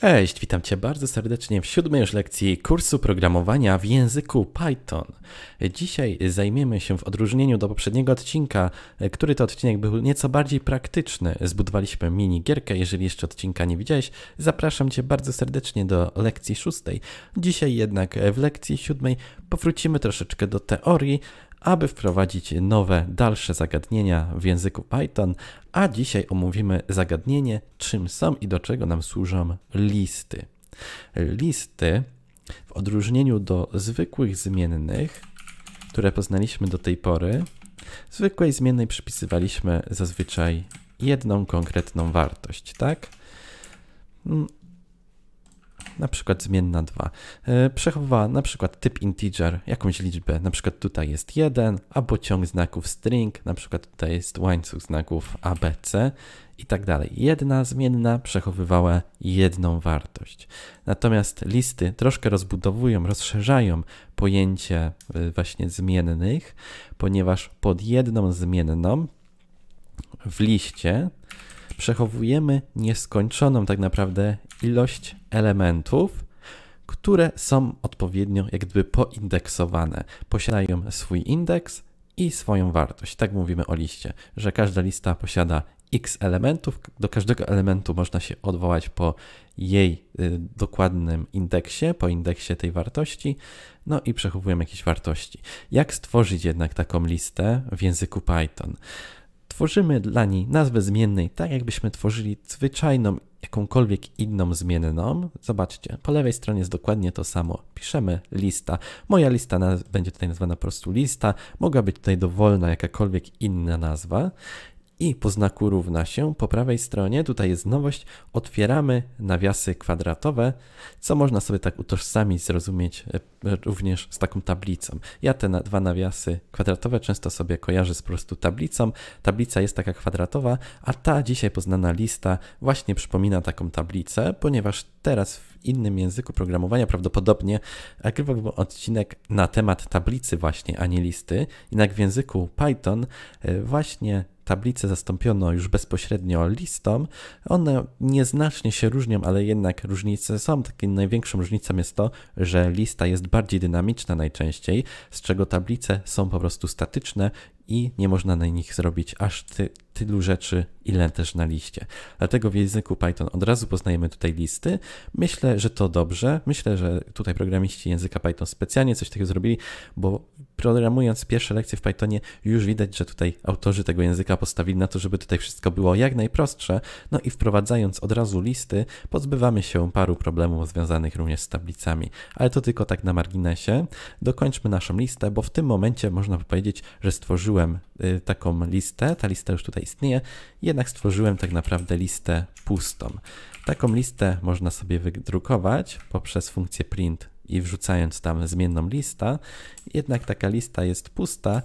Cześć, witam Cię bardzo serdecznie w siódmej już lekcji kursu programowania w języku Python. Dzisiaj zajmiemy się w odróżnieniu do poprzedniego odcinka, który to odcinek był nieco bardziej praktyczny. Zbudowaliśmy mini gierkę, jeżeli jeszcze odcinka nie widziałeś, zapraszam Cię bardzo serdecznie do lekcji szóstej. Dzisiaj jednak w lekcji siódmej powrócimy troszeczkę do teorii, aby wprowadzić nowe, dalsze zagadnienia w języku Python, a dzisiaj omówimy zagadnienie, czym są i do czego nam służą listy. Listy w odróżnieniu do zwykłych zmiennych, które poznaliśmy do tej pory, zwykłej zmiennej przypisywaliśmy zazwyczaj jedną konkretną wartość, tak? na przykład zmienna 2. E, przechowywała na przykład typ integer, jakąś liczbę, na przykład tutaj jest 1, albo ciąg znaków string, na przykład tutaj jest łańcuch znaków ABC i tak dalej. Jedna zmienna przechowywała jedną wartość. Natomiast listy troszkę rozbudowują, rozszerzają pojęcie e, właśnie zmiennych, ponieważ pod jedną zmienną w liście przechowujemy nieskończoną tak naprawdę ilość elementów, które są odpowiednio jak gdyby poindeksowane. Posiadają swój indeks i swoją wartość. Tak mówimy o liście, że każda lista posiada x elementów. Do każdego elementu można się odwołać po jej y, dokładnym indeksie, po indeksie tej wartości, no i przechowujemy jakieś wartości. Jak stworzyć jednak taką listę w języku Python? Tworzymy dla niej nazwę zmiennej tak, jakbyśmy tworzyli zwyczajną jakąkolwiek inną zmienną. Zobaczcie, po lewej stronie jest dokładnie to samo. Piszemy lista. Moja lista będzie tutaj nazwana po prostu lista. Mogła być tutaj dowolna jakakolwiek inna nazwa i po znaku równa się po prawej stronie, tutaj jest nowość, otwieramy nawiasy kwadratowe, co można sobie tak utożsamić, zrozumieć e, również z taką tablicą. Ja te dwa nawiasy kwadratowe często sobie kojarzę z po prostu tablicą. Tablica jest taka kwadratowa, a ta dzisiaj poznana lista właśnie przypomina taką tablicę, ponieważ teraz w innym języku programowania prawdopodobnie nagrywałbym odcinek na temat tablicy właśnie, a nie listy. Jednak w języku Python e, właśnie tablice zastąpiono już bezpośrednio listą. One nieznacznie się różnią, ale jednak różnice są. Taką największą różnicą jest to, że lista jest bardziej dynamiczna najczęściej, z czego tablice są po prostu statyczne i nie można na nich zrobić aż ty, tylu rzeczy, ile też na liście. Dlatego w języku Python od razu poznajemy tutaj listy. Myślę, że to dobrze. Myślę, że tutaj programiści języka Python specjalnie coś takiego zrobili, bo programując pierwsze lekcje w Pythonie już widać, że tutaj autorzy tego języka postawili na to, żeby tutaj wszystko było jak najprostsze. No i wprowadzając od razu listy, pozbywamy się paru problemów związanych również z tablicami. Ale to tylko tak na marginesie. Dokończmy naszą listę, bo w tym momencie można powiedzieć, że stworzyło stworzyłem y, taką listę, ta lista już tutaj istnieje, jednak stworzyłem tak naprawdę listę pustą. Taką listę można sobie wydrukować poprzez funkcję print i wrzucając tam zmienną lista, jednak taka lista jest pusta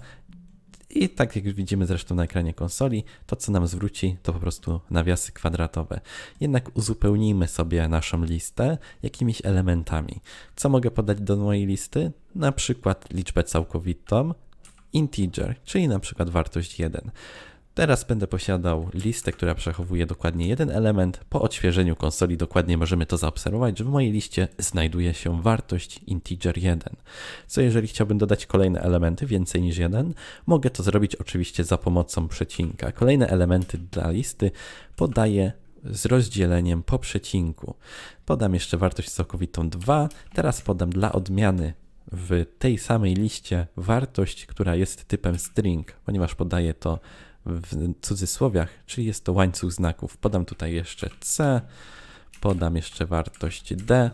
i tak jak widzimy zresztą na ekranie konsoli, to co nam zwróci to po prostu nawiasy kwadratowe. Jednak uzupełnijmy sobie naszą listę jakimiś elementami. Co mogę podać do mojej listy? Na przykład liczbę całkowitą, integer, czyli na przykład wartość 1. Teraz będę posiadał listę, która przechowuje dokładnie jeden element. Po odświeżeniu konsoli dokładnie możemy to zaobserwować, że w mojej liście znajduje się wartość integer 1. Co jeżeli chciałbym dodać kolejne elementy, więcej niż jeden, mogę to zrobić oczywiście za pomocą przecinka. Kolejne elementy dla listy podaję z rozdzieleniem po przecinku. Podam jeszcze wartość całkowitą 2, teraz podam dla odmiany w tej samej liście wartość, która jest typem string, ponieważ podaję to w cudzysłowiach, czyli jest to łańcuch znaków. Podam tutaj jeszcze C, podam jeszcze wartość D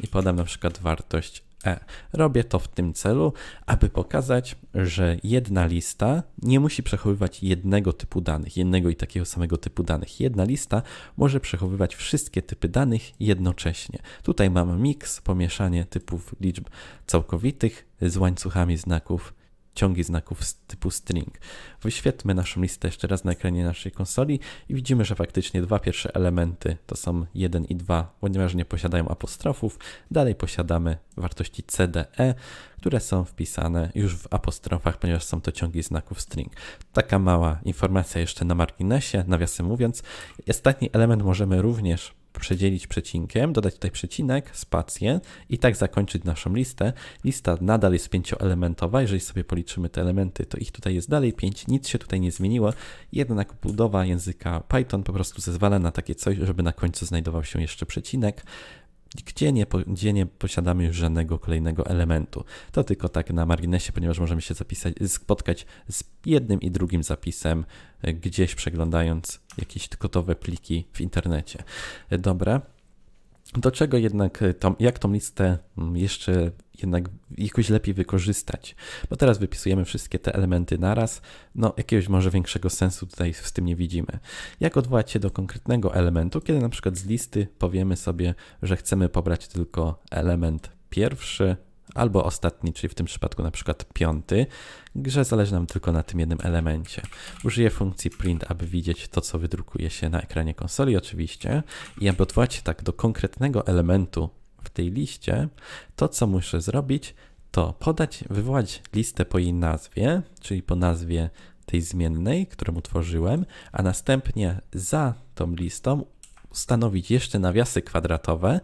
i podam na przykład wartość E. Robię to w tym celu, aby pokazać, że jedna lista nie musi przechowywać jednego typu danych, jednego i takiego samego typu danych. Jedna lista może przechowywać wszystkie typy danych jednocześnie. Tutaj mamy miks, pomieszanie typów liczb całkowitych z łańcuchami znaków ciągi znaków typu string. Wyświetlmy naszą listę jeszcze raz na ekranie naszej konsoli i widzimy, że faktycznie dwa pierwsze elementy to są 1 i 2, ponieważ nie posiadają apostrofów. Dalej posiadamy wartości CDE, które są wpisane już w apostrofach, ponieważ są to ciągi znaków string. Taka mała informacja jeszcze na marginesie, nawiasem mówiąc. Ostatni element możemy również przedzielić przecinkiem, dodać tutaj przecinek, spację i tak zakończyć naszą listę. Lista nadal jest pięcioelementowa, jeżeli sobie policzymy te elementy, to ich tutaj jest dalej pięć. nic się tutaj nie zmieniło, jednak budowa języka Python po prostu zezwala na takie coś, żeby na końcu znajdował się jeszcze przecinek gdzie nie, gdzie nie posiadamy już żadnego kolejnego elementu. To tylko tak na marginesie, ponieważ możemy się zapisać, spotkać z jednym i drugim zapisem e, gdzieś przeglądając jakieś gotowe pliki w internecie. E, dobra, do czego jednak, y, tą, jak tą listę mm, jeszcze jednak jakoś lepiej wykorzystać? Bo teraz wypisujemy wszystkie te elementy naraz, no jakiegoś może większego sensu tutaj z tym nie widzimy. Jak odwołać się do konkretnego elementu, kiedy na przykład z listy powiemy sobie, że chcemy pobrać tylko element pierwszy, albo ostatni, czyli w tym przypadku na przykład piąty, grze zależy nam tylko na tym jednym elemencie. Użyję funkcji print, aby widzieć to, co wydrukuje się na ekranie konsoli oczywiście i aby odwołać tak do konkretnego elementu w tej liście, to co muszę zrobić, to podać, wywołać listę po jej nazwie, czyli po nazwie tej zmiennej, którą utworzyłem, a następnie za tą listą ustanowić jeszcze nawiasy kwadratowe,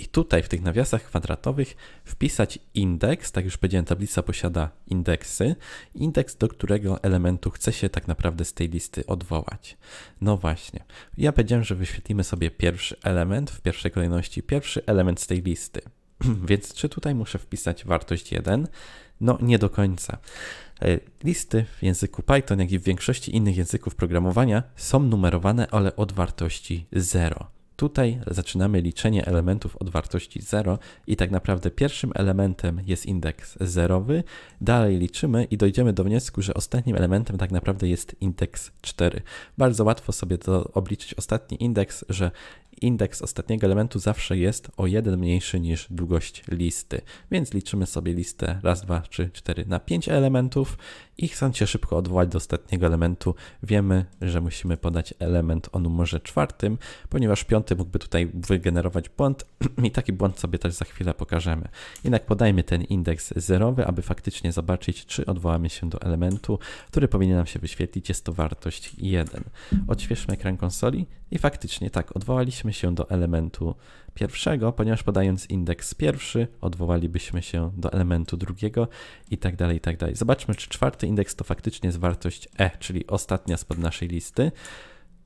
i tutaj w tych nawiasach kwadratowych wpisać indeks, tak już powiedziałem, tablica posiada indeksy, indeks, do którego elementu chce się tak naprawdę z tej listy odwołać. No właśnie, ja powiedziałem, że wyświetlimy sobie pierwszy element, w pierwszej kolejności pierwszy element z tej listy. Więc czy tutaj muszę wpisać wartość 1? No nie do końca. E, listy w języku Python, jak i w większości innych języków programowania są numerowane, ale od wartości 0. Tutaj zaczynamy liczenie elementów od wartości 0 i tak naprawdę pierwszym elementem jest indeks zerowy. Dalej liczymy i dojdziemy do wniosku, że ostatnim elementem tak naprawdę jest indeks 4. Bardzo łatwo sobie to obliczyć ostatni indeks, że indeks ostatniego elementu zawsze jest o 1 mniejszy niż długość listy. Więc liczymy sobie listę raz, dwa, trzy, cztery na 5 elementów i chcąc się szybko odwołać do ostatniego elementu, wiemy, że musimy podać element o numerze czwartym, ponieważ piąty mógłby tutaj wygenerować błąd i taki błąd sobie też za chwilę pokażemy. Jednak podajmy ten indeks zerowy, aby faktycznie zobaczyć, czy odwołamy się do elementu, który powinien nam się wyświetlić, jest to wartość 1. Odświeżmy ekran konsoli i faktycznie tak, odwołaliśmy się do elementu pierwszego, ponieważ podając indeks pierwszy, odwołalibyśmy się do elementu drugiego i tak dalej, i tak dalej. Zobaczmy, czy czwarty indeks to faktycznie jest wartość E, czyli ostatnia spod naszej listy.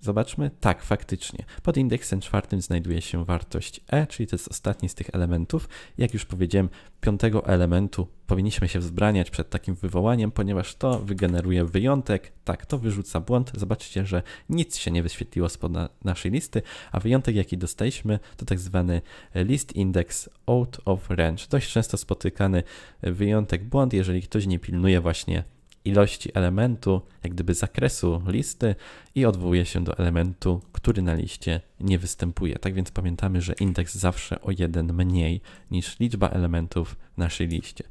Zobaczmy, tak, faktycznie. Pod indeksem czwartym znajduje się wartość E, czyli to jest ostatni z tych elementów. Jak już powiedziałem, piątego elementu powinniśmy się wzbraniać przed takim wywołaniem, ponieważ to wygeneruje wyjątek. Tak, to wyrzuca błąd. Zobaczycie, że nic się nie wyświetliło spod na naszej listy, a wyjątek, jaki dostaliśmy, to tak zwany list index out of range. Dość często spotykany wyjątek błąd, jeżeli ktoś nie pilnuje właśnie ilości elementu, jak gdyby zakresu listy i odwołuje się do elementu, który na liście nie występuje. Tak więc pamiętamy, że indeks zawsze o jeden mniej niż liczba elementów w naszej liście.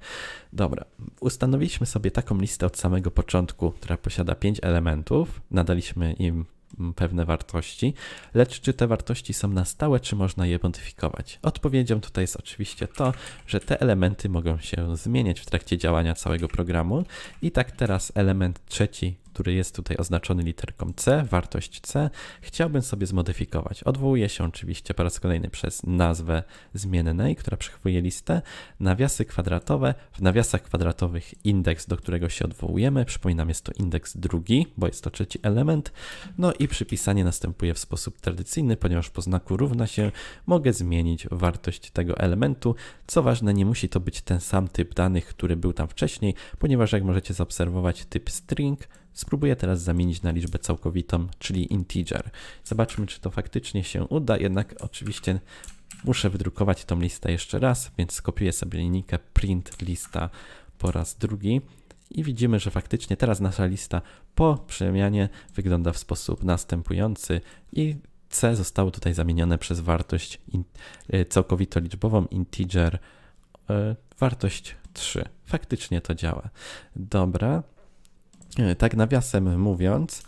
Dobra, ustanowiliśmy sobie taką listę od samego początku, która posiada 5 elementów. Nadaliśmy im pewne wartości, lecz czy te wartości są na stałe, czy można je modyfikować? Odpowiedzią tutaj jest oczywiście to, że te elementy mogą się zmieniać w trakcie działania całego programu. I tak teraz element trzeci, który jest tutaj oznaczony literką C, wartość C, chciałbym sobie zmodyfikować. Odwołuję się oczywiście po raz kolejny przez nazwę zmiennej, która przechowuje listę, nawiasy kwadratowe, w nawiasach kwadratowych indeks, do którego się odwołujemy, przypominam jest to indeks drugi, bo jest to trzeci element, no i przypisanie następuje w sposób tradycyjny, ponieważ po znaku równa się mogę zmienić wartość tego elementu. Co ważne, nie musi to być ten sam typ danych, który był tam wcześniej, ponieważ jak możecie zaobserwować typ string Spróbuję teraz zamienić na liczbę całkowitą, czyli integer. Zobaczmy, czy to faktycznie się uda, jednak oczywiście muszę wydrukować tą listę jeszcze raz, więc skopiuję sobie linijkę print lista po raz drugi i widzimy, że faktycznie teraz nasza lista po przemianie wygląda w sposób następujący i C zostało tutaj zamienione przez wartość in, y, całkowito liczbową integer y, wartość 3. Faktycznie to działa. Dobra, E, tak nawiasem mówiąc,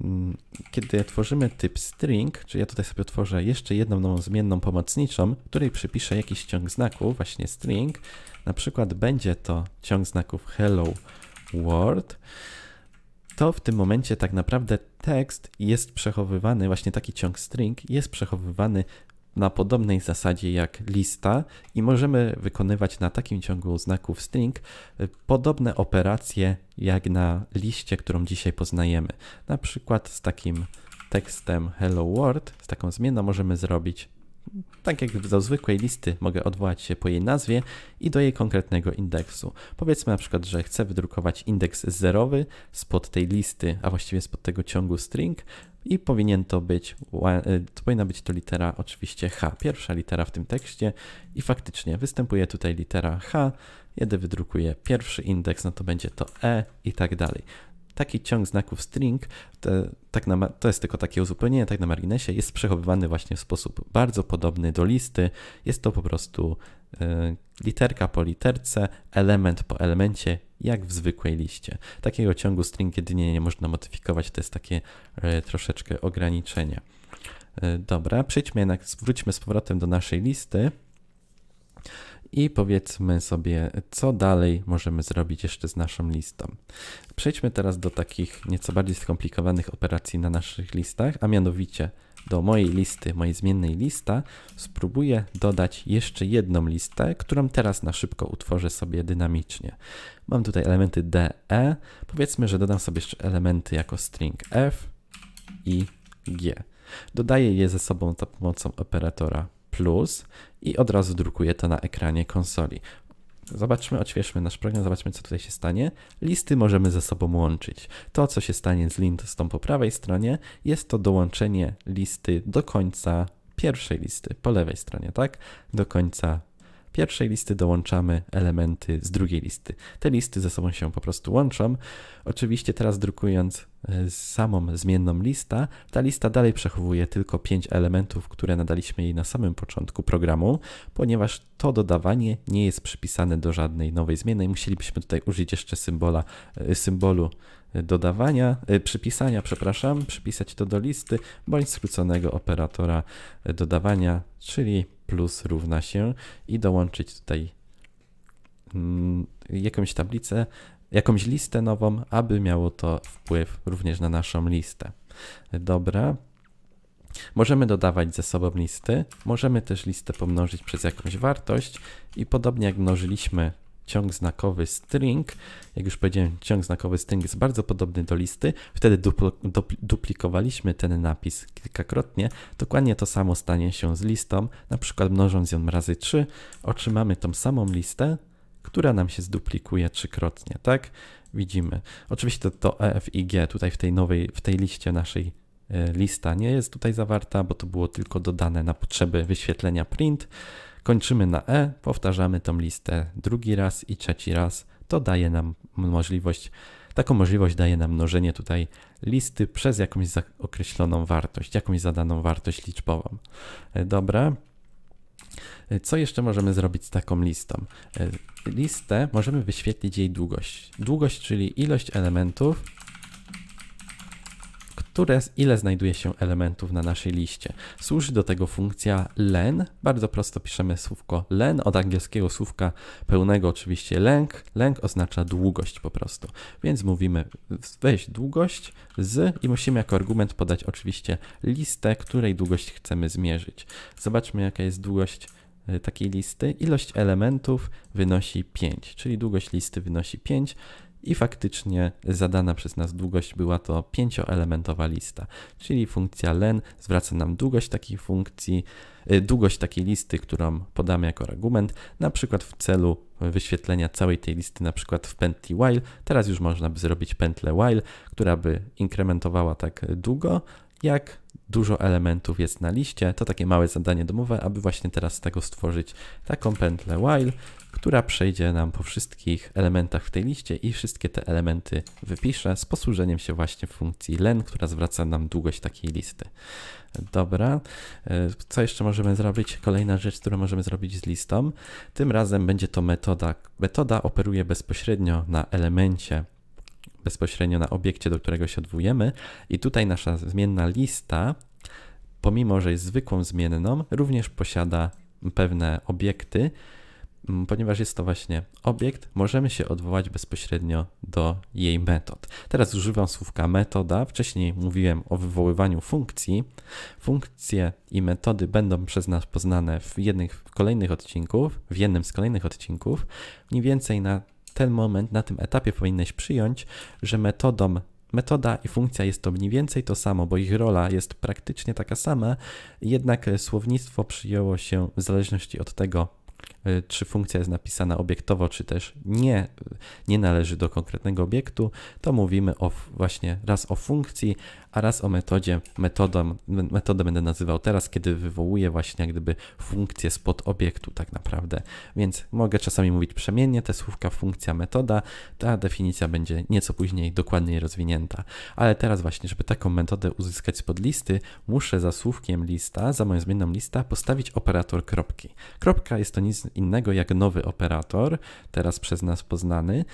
mm, kiedy tworzymy typ string, czyli ja tutaj sobie otworzę jeszcze jedną nową zmienną pomocniczą, której przypiszę jakiś ciąg znaków, właśnie string, na przykład będzie to ciąg znaków hello world, to w tym momencie tak naprawdę tekst jest przechowywany, właśnie taki ciąg string jest przechowywany na podobnej zasadzie jak lista i możemy wykonywać na takim ciągu znaków string y, podobne operacje jak na liście, którą dzisiaj poznajemy. Na przykład z takim tekstem hello world, z taką zmianą możemy zrobić tak jak do zwykłej listy, mogę odwołać się po jej nazwie i do jej konkretnego indeksu. Powiedzmy na przykład, że chcę wydrukować indeks zerowy spod tej listy, a właściwie spod tego ciągu string, i powinien to być, y, to powinna być to litera oczywiście H, pierwsza litera w tym tekście i faktycznie występuje tutaj litera H, kiedy wydrukuję pierwszy indeks, no to będzie to E i tak dalej. Taki ciąg znaków string, to, tak na, to jest tylko takie uzupełnienie, tak na marginesie, jest przechowywany właśnie w sposób bardzo podobny do listy. Jest to po prostu y, literka po literce, element po elemencie jak w zwykłej liście. Takiego ciągu string jedynie nie można modyfikować, to jest takie e, troszeczkę ograniczenie. E, dobra, przejdźmy jednak, wróćmy z powrotem do naszej listy i powiedzmy sobie, co dalej możemy zrobić jeszcze z naszą listą. Przejdźmy teraz do takich nieco bardziej skomplikowanych operacji na naszych listach, a mianowicie do mojej listy, mojej zmiennej lista, spróbuję dodać jeszcze jedną listę, którą teraz na szybko utworzę sobie dynamicznie. Mam tutaj elementy D, E. Powiedzmy, że dodam sobie jeszcze elementy jako string F i G. Dodaję je ze sobą za pomocą operatora plus i od razu drukuję to na ekranie konsoli. Zobaczmy, odświeżmy nasz program, zobaczmy, co tutaj się stanie. Listy możemy ze sobą łączyć. To, co się stanie z z tą po prawej stronie, jest to dołączenie listy do końca pierwszej listy, po lewej stronie, tak? Do końca pierwszej listy dołączamy elementy z drugiej listy. Te listy ze sobą się po prostu łączą. Oczywiście teraz drukując E, samą zmienną lista, ta lista dalej przechowuje tylko 5 elementów, które nadaliśmy jej na samym początku programu, ponieważ to dodawanie nie jest przypisane do żadnej nowej zmiennej. Musielibyśmy tutaj użyć jeszcze symbola, e, symbolu e, dodawania, przypisania, przepraszam, przypisać to do listy bądź skróconego operatora dodawania, czyli plus równa się i dołączyć tutaj mm, jakąś tablicę, jakąś listę nową, aby miało to wpływ również na naszą listę. Dobra. Możemy dodawać ze sobą listy, możemy też listę pomnożyć przez jakąś wartość i podobnie jak mnożyliśmy ciąg znakowy string, jak już powiedziałem, ciąg znakowy string jest bardzo podobny do listy, wtedy dupl dupl duplikowaliśmy ten napis kilkakrotnie, dokładnie to samo stanie się z listą, na przykład mnożąc ją razy 3, otrzymamy tą samą listę, która nam się zduplikuje trzykrotnie, tak? Widzimy. Oczywiście to, to EFIG tutaj w tej nowej, w tej liście naszej e, lista nie jest tutaj zawarta, bo to było tylko dodane na potrzeby wyświetlenia print. Kończymy na E, powtarzamy tą listę drugi raz i trzeci raz. To daje nam możliwość, taką możliwość daje nam mnożenie tutaj listy przez jakąś określoną wartość, jakąś zadaną wartość liczbową. E, dobra, E, co jeszcze możemy zrobić z taką listą? E, listę możemy wyświetlić jej długość. Długość, czyli ilość elementów które, ile znajduje się elementów na naszej liście. Służy do tego funkcja len. Bardzo prosto piszemy słówko len od angielskiego słówka pełnego oczywiście lęk. Lęk oznacza długość po prostu. Więc mówimy weź długość z i musimy jako argument podać oczywiście listę, której długość chcemy zmierzyć. Zobaczmy jaka jest długość e, takiej listy. Ilość elementów wynosi 5, czyli długość listy wynosi 5 i faktycznie zadana przez nas długość była to pięcioelementowa lista, czyli funkcja len zwraca nam długość takiej funkcji, y, długość takiej listy, którą podamy jako argument, na przykład w celu wyświetlenia całej tej listy, na przykład w pętli while. Teraz już można by zrobić pętlę while, która by inkrementowała tak długo, jak dużo elementów jest na liście. To takie małe zadanie domowe, aby właśnie teraz z tego stworzyć taką pętlę while, która przejdzie nam po wszystkich elementach w tej liście i wszystkie te elementy wypisze z posłużeniem się właśnie funkcji len, która zwraca nam długość takiej listy. Dobra, e, co jeszcze możemy zrobić? Kolejna rzecz, którą możemy zrobić z listą. Tym razem będzie to metoda. Metoda operuje bezpośrednio na elemencie bezpośrednio na obiekcie, do którego się odwołujemy i tutaj nasza zmienna lista, pomimo że jest zwykłą zmienną, również posiada pewne obiekty, Mm, ponieważ jest to właśnie obiekt, możemy się odwołać bezpośrednio do jej metod. Teraz używam słówka metoda. Wcześniej mówiłem o wywoływaniu funkcji. Funkcje i metody będą przez nas poznane w jednych w kolejnych odcinków, w jednym z kolejnych odcinków. Mniej więcej na ten moment, na tym etapie powinieneś przyjąć, że metodą Metoda i funkcja jest to mniej więcej to samo, bo ich rola jest praktycznie taka sama, jednak słownictwo przyjęło się w zależności od tego, Y, czy funkcja jest napisana obiektowo, czy też nie, y, nie należy do konkretnego obiektu, to mówimy o właśnie raz o funkcji, a raz o metodzie. Metodą, metodę będę nazywał teraz, kiedy wywołuję właśnie jak gdyby funkcję spod obiektu tak naprawdę. Więc mogę czasami mówić przemiennie te słówka funkcja, metoda. Ta definicja będzie nieco później dokładniej rozwinięta. Ale teraz właśnie, żeby taką metodę uzyskać spod listy, muszę za słówkiem lista, za moją zmienną lista postawić operator kropki. Kropka jest to nic innego jak nowy operator, teraz przez nas poznany,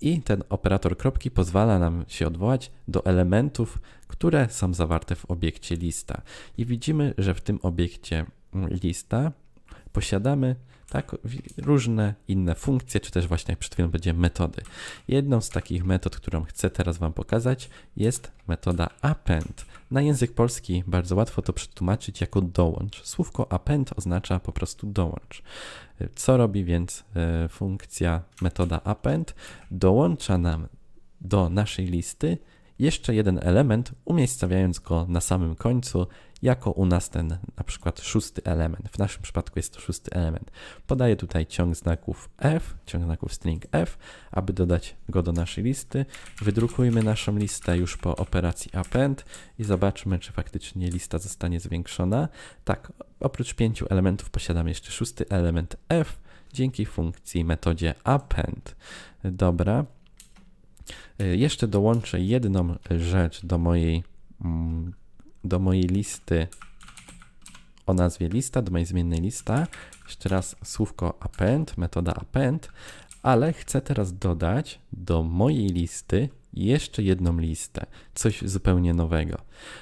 i ten operator kropki pozwala nam się odwołać do elementów, które są zawarte w obiekcie lista. I widzimy, że w tym obiekcie mm, lista posiadamy tak, różne inne funkcje, czy też właśnie jak przed chwilą będzie metody. Jedną z takich metod, którą chcę teraz Wam pokazać, jest metoda append. Na język polski bardzo łatwo to przetłumaczyć jako dołącz. Słówko append oznacza po prostu dołącz. Co robi więc e, funkcja metoda append? Dołącza nam do naszej listy jeszcze jeden element, umiejscowiając go na samym końcu jako u nas ten na przykład szósty element. W naszym przypadku jest to szósty element. Podaję tutaj ciąg znaków F, ciąg znaków string F, aby dodać go do naszej listy. Wydrukujmy naszą listę już po operacji append i zobaczmy, czy faktycznie lista zostanie zwiększona. Tak, oprócz pięciu elementów posiadamy jeszcze szósty element F dzięki funkcji metodzie append. Dobra. Y, jeszcze dołączę jedną rzecz do mojej mm, do mojej listy o nazwie lista, do mojej zmiennej lista, jeszcze raz słówko append, metoda append, ale chcę teraz dodać do mojej listy jeszcze jedną listę, coś zupełnie nowego.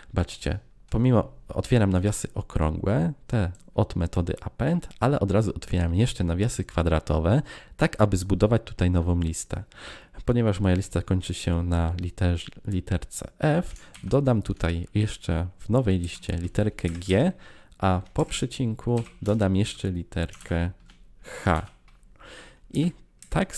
Zobaczcie, pomimo otwieram nawiasy okrągłe, te od metody append, ale od razu otwieram jeszcze nawiasy kwadratowe, tak aby zbudować tutaj nową listę. Ponieważ moja lista kończy się na liter, literce F, dodam tutaj jeszcze w nowej liście literkę G, a po przecinku dodam jeszcze literkę H. I tak,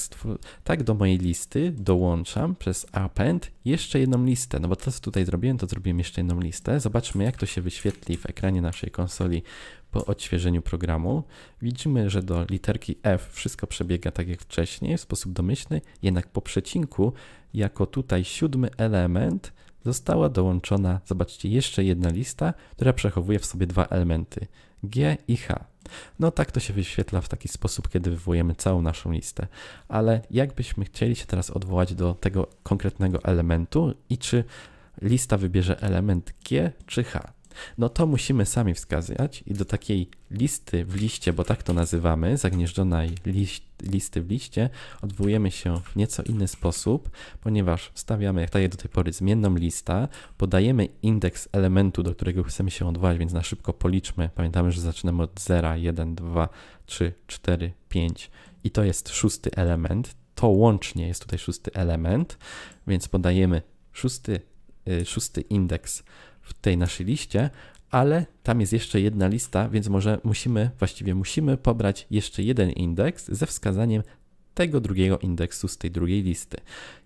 tak do mojej listy dołączam przez append jeszcze jedną listę, no bo to co tutaj zrobiłem, to zrobiłem jeszcze jedną listę. Zobaczmy jak to się wyświetli w ekranie naszej konsoli po odświeżeniu programu. Widzimy, że do literki F wszystko przebiega tak jak wcześniej, w sposób domyślny, jednak po przecinku, jako tutaj siódmy element, została dołączona, zobaczcie, jeszcze jedna lista, która przechowuje w sobie dwa elementy. G i H. No tak to się wyświetla w taki sposób, kiedy wywołujemy całą naszą listę. Ale jakbyśmy chcieli się teraz odwołać do tego konkretnego elementu i czy lista wybierze element G czy H? no to musimy sami wskazać i do takiej listy w liście, bo tak to nazywamy, zagnieżdżonej listy w liście, odwołujemy się w nieco inny sposób, ponieważ stawiamy, jak daje do tej pory, zmienną lista, podajemy indeks elementu, do którego chcemy się odwołać, więc na szybko policzmy. Pamiętamy, że zaczynamy od 0, 1, 2, 3, 4, 5 i to jest szósty element. To łącznie jest tutaj szósty element, więc podajemy szósty, y, szósty indeks w tej naszej liście, ale tam jest jeszcze jedna lista, więc może musimy, właściwie musimy pobrać jeszcze jeden indeks ze wskazaniem tego drugiego indeksu z tej drugiej listy.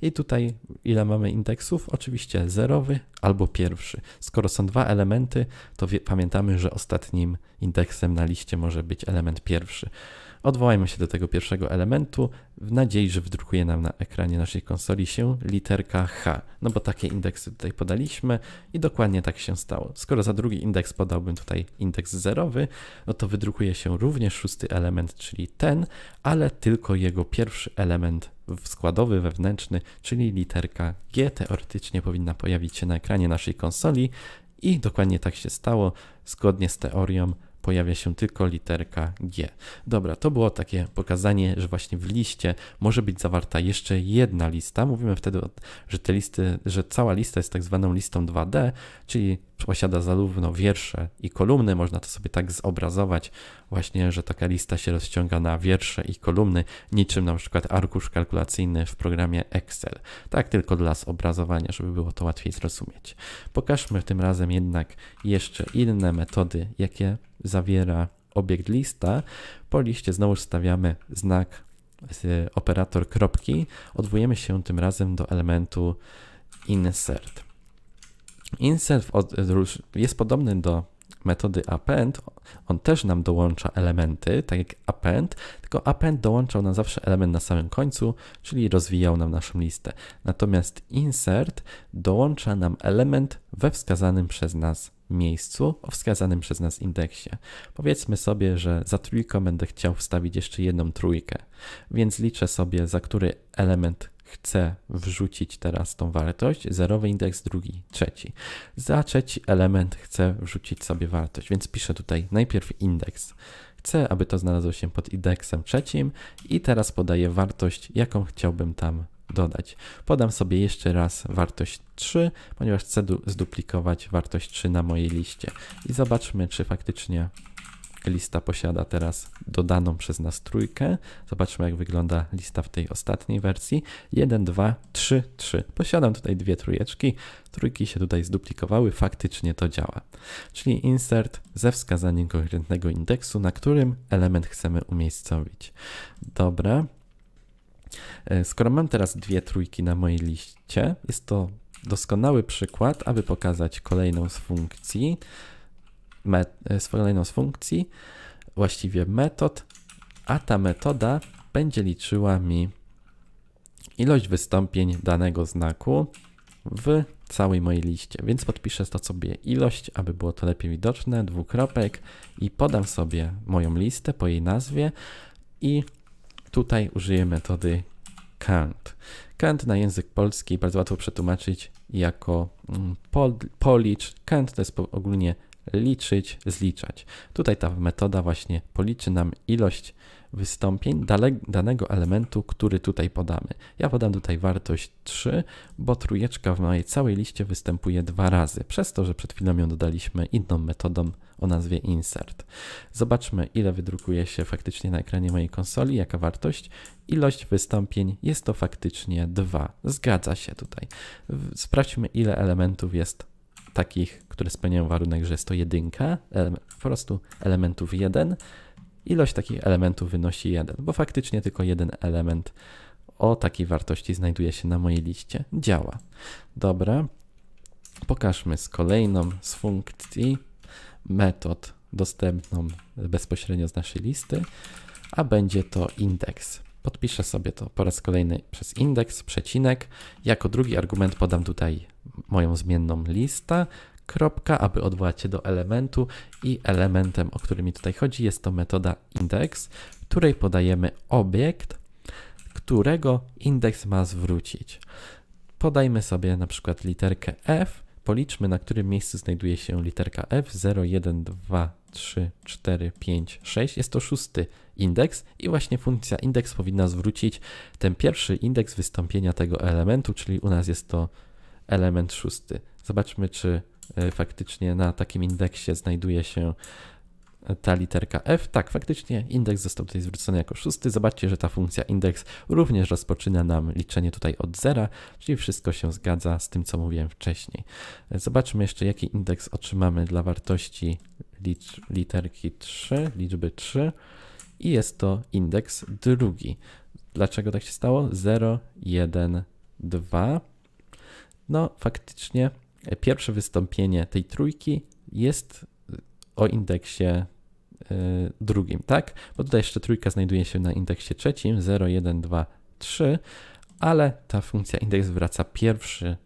I tutaj ile mamy indeksów? Oczywiście zerowy albo pierwszy. Skoro są dwa elementy, to wie, pamiętamy, że ostatnim indeksem na liście może być element pierwszy. Odwołajmy się do tego pierwszego elementu w nadziei, że wydrukuje nam na ekranie naszej konsoli się literka H, no bo takie indeksy tutaj podaliśmy i dokładnie tak się stało. Skoro za drugi indeks podałbym tutaj indeks zerowy, no to wydrukuje się również szósty element, czyli ten, ale tylko jego pierwszy element składowy wewnętrzny, czyli literka G teoretycznie powinna pojawić się na ekranie naszej konsoli i dokładnie tak się stało zgodnie z teorią pojawia się tylko literka G. Dobra, to było takie pokazanie, że właśnie w liście może być zawarta jeszcze jedna lista. Mówimy wtedy, że te listy, że cała lista jest tak zwaną listą 2D, czyli posiada zarówno wiersze i kolumny. Można to sobie tak zobrazować, właśnie, że taka lista się rozciąga na wiersze i kolumny, niczym na przykład arkusz kalkulacyjny w programie Excel. Tak tylko dla zobrazowania, żeby było to łatwiej zrozumieć. Pokażmy tym razem jednak jeszcze inne metody, jakie zawiera obiekt lista. Po liście znowu stawiamy znak operator kropki. Odwołujemy się tym razem do elementu insert. Insert jest podobny do metody append. On też nam dołącza elementy, tak jak append, tylko append dołączał nam zawsze element na samym końcu, czyli rozwijał nam naszą listę. Natomiast insert dołącza nam element we wskazanym przez nas miejscu o wskazanym przez nas indeksie. Powiedzmy sobie, że za trójką będę chciał wstawić jeszcze jedną trójkę, więc liczę sobie, za który element chcę wrzucić teraz tą wartość, zerowy indeks, drugi, trzeci. Za trzeci element chcę wrzucić sobie wartość, więc piszę tutaj najpierw indeks. Chcę, aby to znalazło się pod indeksem trzecim i teraz podaję wartość, jaką chciałbym tam dodać. Podam sobie jeszcze raz wartość 3, ponieważ chcę zduplikować wartość 3 na mojej liście. I zobaczmy, czy faktycznie lista posiada teraz dodaną przez nas trójkę. Zobaczmy, jak wygląda lista w tej ostatniej wersji. 1, 2, 3, 3. Posiadam tutaj dwie trójeczki. Trójki się tutaj zduplikowały, faktycznie to działa. Czyli insert ze wskazaniem konkretnego indeksu, na którym element chcemy umiejscowić. Dobra, E, skoro mam teraz dwie trójki na mojej liście, jest to doskonały przykład, aby pokazać kolejną z funkcji, met, e, kolejną z funkcji, właściwie metod, a ta metoda będzie liczyła mi ilość wystąpień danego znaku w całej mojej liście. Więc podpiszę to sobie ilość, aby było to lepiej widoczne, dwukropek i podam sobie moją listę po jej nazwie i Tutaj użyję metody can't. Can't na język polski bardzo łatwo przetłumaczyć jako mm, pol, policz. Can't to jest ogólnie liczyć, zliczać. Tutaj ta metoda właśnie policzy nam ilość wystąpień danego elementu, który tutaj podamy. Ja podam tutaj wartość 3, bo trójeczka w mojej całej liście występuje dwa razy, przez to, że przed chwilą ją dodaliśmy inną metodą o nazwie insert. Zobaczmy, ile wydrukuje się faktycznie na ekranie mojej konsoli, jaka wartość. Ilość wystąpień jest to faktycznie 2. Zgadza się tutaj. Sprawdźmy, ile elementów jest takich, które spełniają warunek, że jest to jedynka, po prostu elementów 1 ilość takich elementów wynosi 1, bo faktycznie tylko jeden element o takiej wartości znajduje się na mojej liście. Działa. Dobra. Pokażmy z kolejną z funkcji metod dostępną bezpośrednio z naszej listy, a będzie to indeks. Podpiszę sobie to po raz kolejny przez indeks, przecinek. Jako drugi argument podam tutaj moją zmienną lista, kropka, aby odwołać się do elementu i elementem, o którym mi tutaj chodzi, jest to metoda index, której podajemy obiekt, którego indeks ma zwrócić. Podajmy sobie na przykład literkę F, policzmy na którym miejscu znajduje się literka F, 0, 1, 2, 3, 4, 5, 6. Jest to szósty indeks i właśnie funkcja indeks powinna zwrócić ten pierwszy indeks wystąpienia tego elementu, czyli u nas jest to element szósty. Zobaczmy, czy E, faktycznie na takim indeksie znajduje się ta literka f. Tak, faktycznie indeks został tutaj zwrócony jako szósty. Zobaczcie, że ta funkcja indeks również rozpoczyna nam liczenie tutaj od zera, czyli wszystko się zgadza z tym, co mówiłem wcześniej. E, zobaczmy jeszcze, jaki indeks otrzymamy dla wartości licz, literki 3, liczby 3 i jest to indeks drugi. Dlaczego tak się stało? 0, 1, 2. No, faktycznie pierwsze wystąpienie tej trójki jest y, o indeksie y, drugim, tak? Bo tutaj jeszcze trójka znajduje się na indeksie trzecim, 0, 1, 2, 3, ale ta funkcja indeks wraca pierwszy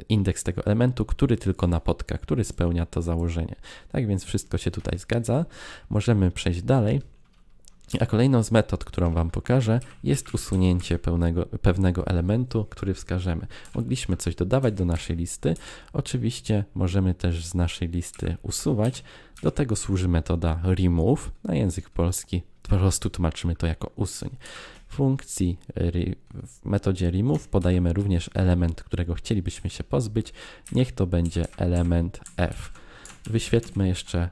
y, indeks tego elementu, który tylko napotka, który spełnia to założenie. Tak więc wszystko się tutaj zgadza. Możemy przejść dalej. A kolejną z metod, którą Wam pokażę, jest usunięcie pełnego, pewnego elementu, który wskażemy. Mogliśmy coś dodawać do naszej listy. Oczywiście możemy też z naszej listy usuwać. Do tego służy metoda remove. Na język polski po prostu tłumaczymy to jako usuń. W funkcji w metodzie remove podajemy również element, którego chcielibyśmy się pozbyć. Niech to będzie element f. Wyświetlmy jeszcze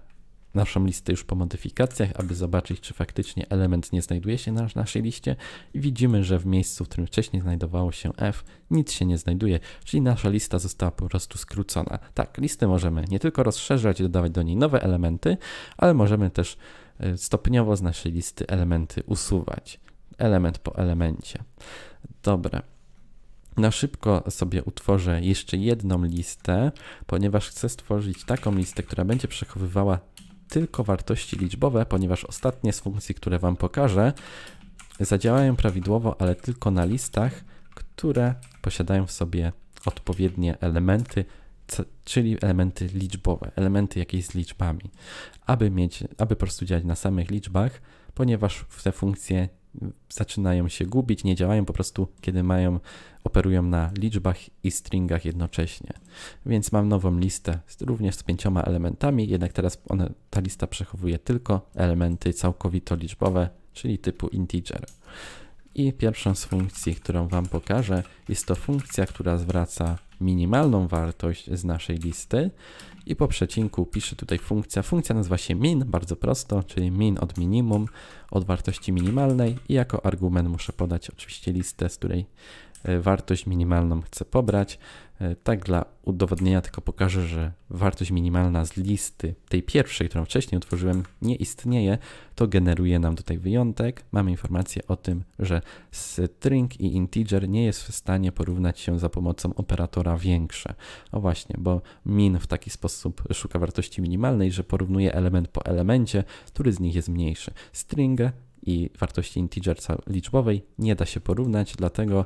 naszą listę już po modyfikacjach, aby zobaczyć, czy faktycznie element nie znajduje się na naszej liście i widzimy, że w miejscu, w którym wcześniej znajdowało się f, nic się nie znajduje, czyli nasza lista została po prostu skrócona. Tak, listy możemy nie tylko rozszerzać i dodawać do niej nowe elementy, ale możemy też e, stopniowo z naszej listy elementy usuwać, element po elemencie. Dobra. Na szybko sobie utworzę jeszcze jedną listę, ponieważ chcę stworzyć taką listę, która będzie przechowywała tylko wartości liczbowe, ponieważ ostatnie z funkcji, które Wam pokażę, zadziałają prawidłowo, ale tylko na listach, które posiadają w sobie odpowiednie elementy, czyli elementy liczbowe, elementy jakieś z liczbami, aby mieć, aby po prostu działać na samych liczbach, ponieważ te funkcje zaczynają się gubić, nie działają po prostu, kiedy mają, operują na liczbach i stringach jednocześnie. Więc mam nową listę również z pięcioma elementami, jednak teraz one, ta lista przechowuje tylko elementy całkowito liczbowe, czyli typu integer. I pierwszą z funkcji, którą Wam pokażę, jest to funkcja, która zwraca minimalną wartość z naszej listy i po przecinku piszę tutaj funkcja. Funkcja nazywa się min, bardzo prosto, czyli min od minimum, od wartości minimalnej i jako argument muszę podać oczywiście listę, z której E, wartość minimalną chcę pobrać. E, tak dla udowodnienia tylko pokażę, że wartość minimalna z listy, tej pierwszej, którą wcześniej otworzyłem, nie istnieje. To generuje nam tutaj wyjątek. Mamy informację o tym, że string i integer nie jest w stanie porównać się za pomocą operatora większe. O właśnie, bo min w taki sposób szuka wartości minimalnej, że porównuje element po elemencie, który z nich jest mniejszy. Stringę i wartości integersa liczbowej nie da się porównać, dlatego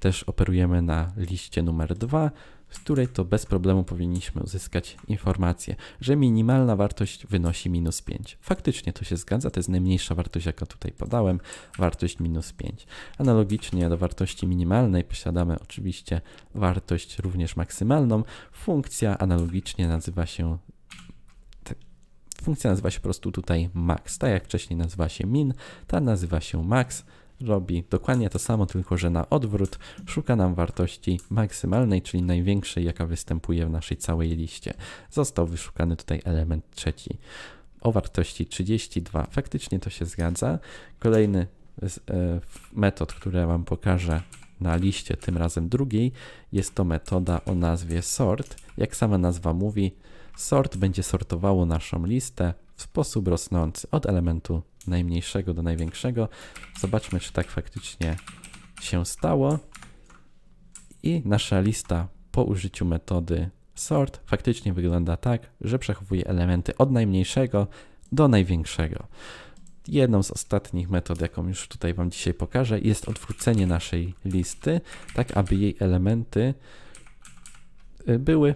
też operujemy na liście numer 2, z której to bez problemu powinniśmy uzyskać informację, że minimalna wartość wynosi minus 5. Faktycznie to się zgadza, to jest najmniejsza wartość, jaka tutaj podałem, wartość minus 5. Analogicznie do wartości minimalnej posiadamy oczywiście wartość również maksymalną. Funkcja analogicznie nazywa się Funkcja nazywa się po prostu tutaj max. Tak jak wcześniej nazywa się min, ta nazywa się max. Robi dokładnie to samo, tylko że na odwrót szuka nam wartości maksymalnej, czyli największej, jaka występuje w naszej całej liście. Został wyszukany tutaj element trzeci o wartości 32. Faktycznie to się zgadza. Kolejny z, e, metod, który ja Wam pokażę na liście, tym razem drugiej, jest to metoda o nazwie sort. Jak sama nazwa mówi, Sort będzie sortowało naszą listę w sposób rosnący od elementu najmniejszego do największego. Zobaczmy, czy tak faktycznie się stało. I nasza lista po użyciu metody sort faktycznie wygląda tak, że przechowuje elementy od najmniejszego do największego. Jedną z ostatnich metod, jaką już tutaj Wam dzisiaj pokażę, jest odwrócenie naszej listy, tak aby jej elementy były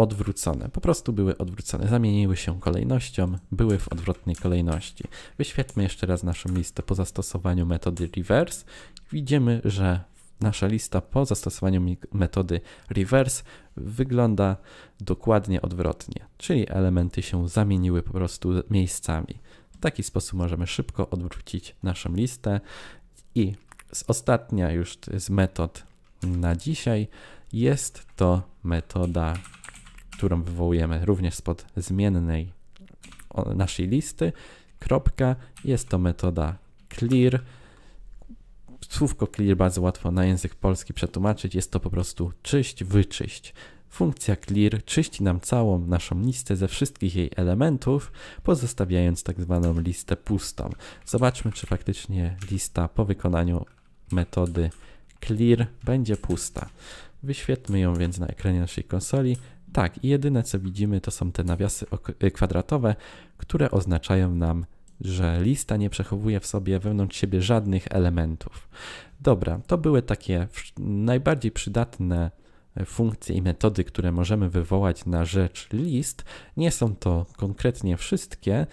odwrócone. Po prostu były odwrócone, zamieniły się kolejnością, były w odwrotnej kolejności. Wyświetlmy jeszcze raz naszą listę po zastosowaniu metody reverse. Widzimy, że nasza lista po zastosowaniu metody reverse wygląda dokładnie odwrotnie, czyli elementy się zamieniły po prostu miejscami. W taki sposób możemy szybko odwrócić naszą listę i z ostatnia już z metod na dzisiaj jest to metoda którą wywołujemy również spod zmiennej naszej listy. Kropka. Jest to metoda clear. Słówko clear bardzo łatwo na język polski przetłumaczyć. Jest to po prostu czyść, wyczyść. Funkcja clear czyści nam całą naszą listę ze wszystkich jej elementów, pozostawiając tak zwaną listę pustą. Zobaczmy, czy faktycznie lista po wykonaniu metody clear będzie pusta. Wyświetlmy ją więc na ekranie naszej konsoli. Tak, i jedyne co widzimy to są te nawiasy y, kwadratowe, które oznaczają nam, że lista nie przechowuje w sobie wewnątrz siebie żadnych elementów. Dobra, to były takie najbardziej przydatne e, funkcje i metody, które możemy wywołać na rzecz list. Nie są to konkretnie wszystkie,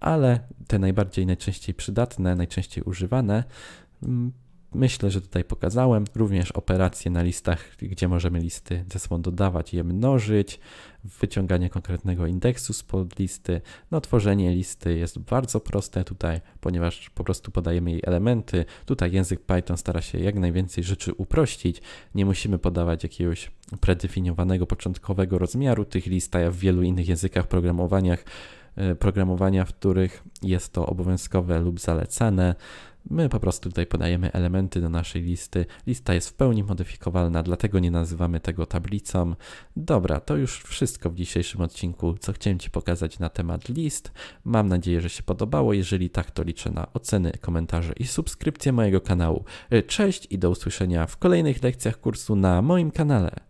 ale te najbardziej, najczęściej przydatne, najczęściej używane. Mm, myślę, że tutaj pokazałem. Również operacje na listach, gdzie możemy listy ze sobą dodawać, je mnożyć, wyciąganie konkretnego indeksu spod listy. No, tworzenie listy jest bardzo proste tutaj, ponieważ po prostu podajemy jej elementy. Tutaj język Python stara się jak najwięcej rzeczy uprościć. Nie musimy podawać jakiegoś predefiniowanego początkowego rozmiaru tych list, a w wielu innych językach programowaniach, e, programowania, w których jest to obowiązkowe lub zalecane. My po prostu tutaj podajemy elementy do naszej listy. Lista jest w pełni modyfikowalna, dlatego nie nazywamy tego tablicą. Dobra, to już wszystko w dzisiejszym odcinku, co chciałem Ci pokazać na temat list. Mam nadzieję, że się podobało. Jeżeli tak, to liczę na oceny, komentarze i subskrypcję mojego kanału. E, cześć i do usłyszenia w kolejnych lekcjach kursu na moim kanale.